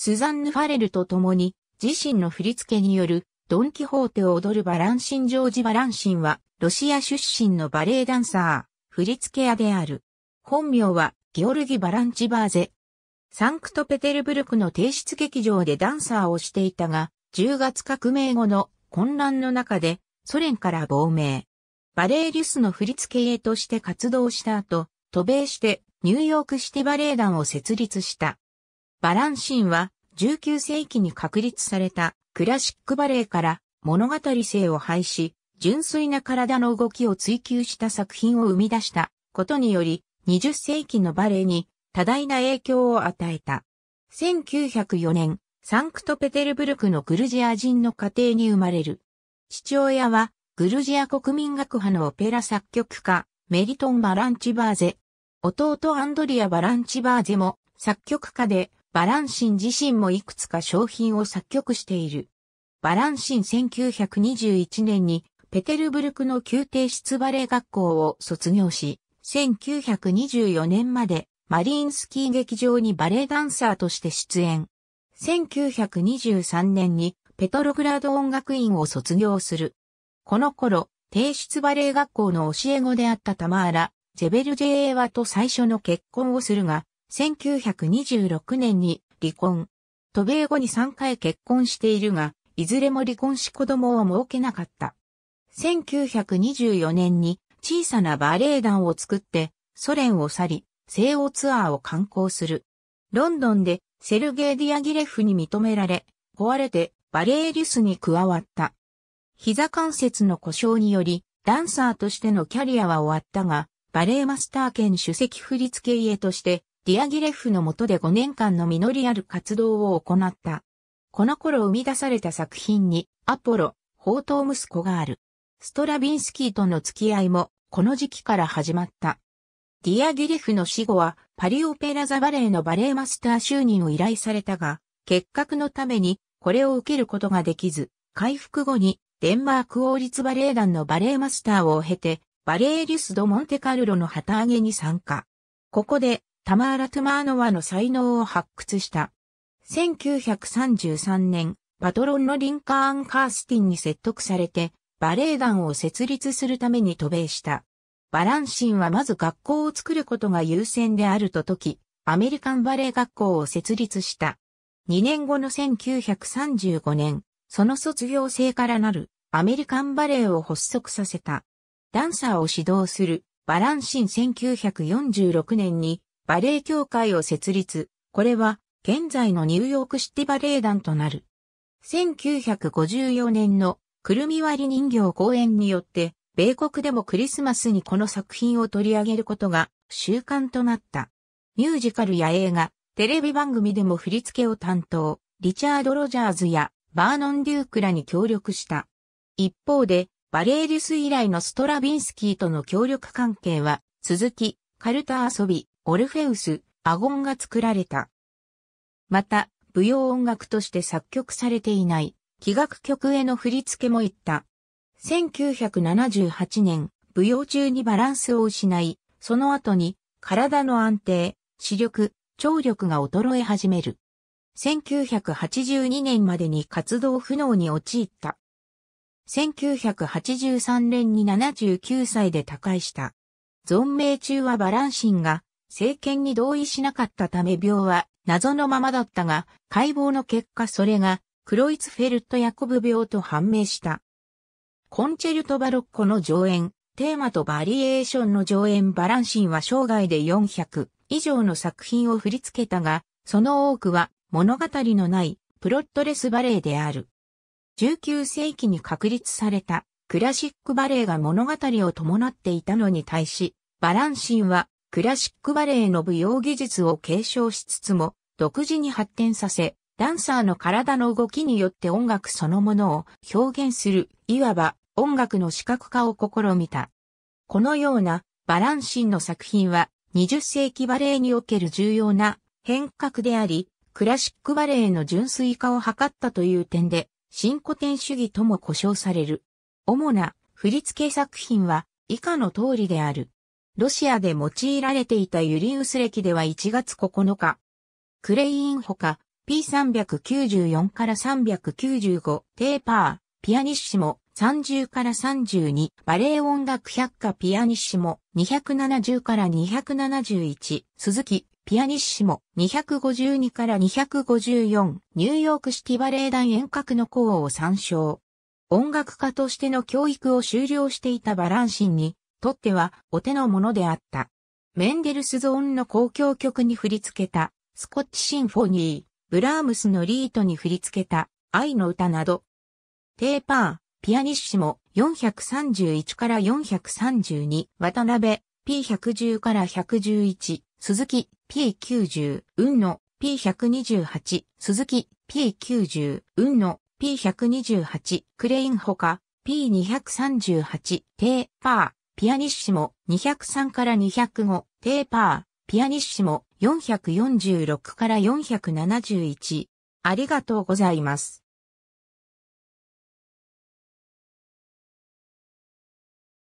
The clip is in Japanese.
スザンヌ・ファレルと共に、自身の振り付けによる、ドン・キホーテを踊るバランシン・ジョージ・バランシンは、ロシア出身のバレエダンサー、振付屋である。本名は、ギオルギ・バランチバーゼ。サンクトペテルブルクの提出劇場でダンサーをしていたが、10月革命後の混乱の中で、ソ連から亡命。バレエリュスの振付家として活動した後、渡米してニューヨークシティバレエ団を設立した。バランシンは19世紀に確立されたクラシックバレエから物語性を廃し、純粋な体の動きを追求した作品を生み出したことにより20世紀のバレエに多大な影響を与えた。1904年、サンクトペテルブルクのグルジア人の家庭に生まれる。父親はグルジア国民学派のオペラ作曲家メリトン・バランチバーゼ。弟アンドリア・バランチバーゼも作曲家でバランシン自身もいくつか商品を作曲している。バランシン1921年にペテルブルクの宮廷室バレエ学校を卒業し、1924年までマリーンスキー劇場にバレエダンサーとして出演。1923年にペトログラード音楽院を卒業する。この頃、帝室バレエ学校の教え子であったタマーラ、ゼベルジェーワと最初の結婚をするが、1926年に離婚。渡米後に3回結婚しているが、いずれも離婚し子供を設けなかった。1924年に小さなバレエ団を作ってソ連を去り、西欧ツアーを観光する。ロンドンでセルゲイ・ディアギレフに認められ、壊れてバレエリュスに加わった。膝関節の故障により、ダンサーとしてのキャリアは終わったが、バレエマスター兼首席振付家としてディアギレフの下で5年間の実りある活動を行った。この頃生み出された作品に、アポロ、宝刀息子がある。ストラビンスキーとの付き合いも、この時期から始まった。ディアギレフの死後は、パリオペラザバレーのバレーマスター就任を依頼されたが、結核のために、これを受けることができず、回復後に、デンマーク王立バレエ団のバレエマスターを経て、バレエリュス・ド・モンテカルロの旗揚げに参加。ここで、タマーラ・トゥマーノワの才能を発掘した。1933年、パトロンのリンカーン・カースティンに説得されて、バレエ団を設立するために渡米した。バランシンはまず学校を作ることが優先であると説き、アメリカンバレエ学校を設立した。2年後の1935年、その卒業生からなるアメリカンバレエを発足させた。ダンサーを指導するバランシン1946年にバレエ協会を設立。これは、現在のニューヨークシティバレエ団となる。1954年のくるみ割り人形公演によって、米国でもクリスマスにこの作品を取り上げることが習慣となった。ミュージカルや映画、テレビ番組でも振り付けを担当、リチャード・ロジャーズやバーノン・デュークらに協力した。一方で、バレエリス以来のストラビンスキーとの協力関係は、続き、カルタ遊び、オルフェウス、アゴンが作られた。また、舞踊音楽として作曲されていない、器楽曲への振り付けもいった。1978年、舞踊中にバランスを失い、その後に、体の安定、視力、聴力が衰え始める。1982年までに活動不能に陥った。1983年に79歳で他界した。存命中はバランシンが政権に同意しなかったため病は謎のままだったが、解剖の結果それがクロイツフェルト・ヤコブ病と判明した。コンチェルト・バロッコの上演、テーマとバリエーションの上演バランシンは生涯で400以上の作品を振り付けたが、その多くは物語のないプロットレスバレエである。19世紀に確立されたクラシックバレエが物語を伴っていたのに対し、バランシンはクラシックバレエの舞踊技術を継承しつつも、独自に発展させ、ダンサーの体の動きによって音楽そのものを表現する、いわば音楽の視覚化を試みた。このようなバランシンの作品は20世紀バレエにおける重要な変革であり、クラシックバレエの純粋化を図ったという点で、新古典主義とも呼称される。主な振付作品は以下の通りである。ロシアで用いられていたユリウス歴では1月9日。クレインほか、P394 から395、テーパー、ピアニッシモ、30から32、バレエ音楽百科ピアニッシモ、270から271、鈴木、ピアニッシモ、252から254、ニューヨークシティバレエ団遠隔の校を参照。音楽家としての教育を修了していたバランシンに、とってはお手のものであった。メンデルスゾーンの公共曲に振り付けたスコッチシンフォニー、ブラームスのリートに振り付けた愛の歌など、テーパー、ピアニッシモ431から432、渡辺 P110 から111、鈴木 P90、運の P128、鈴木 P90、運の P128、クレインほか P238、テーパー、ピアニッシモ203から205、テーパー、ピアニッシモ446から471。ありがとうございます。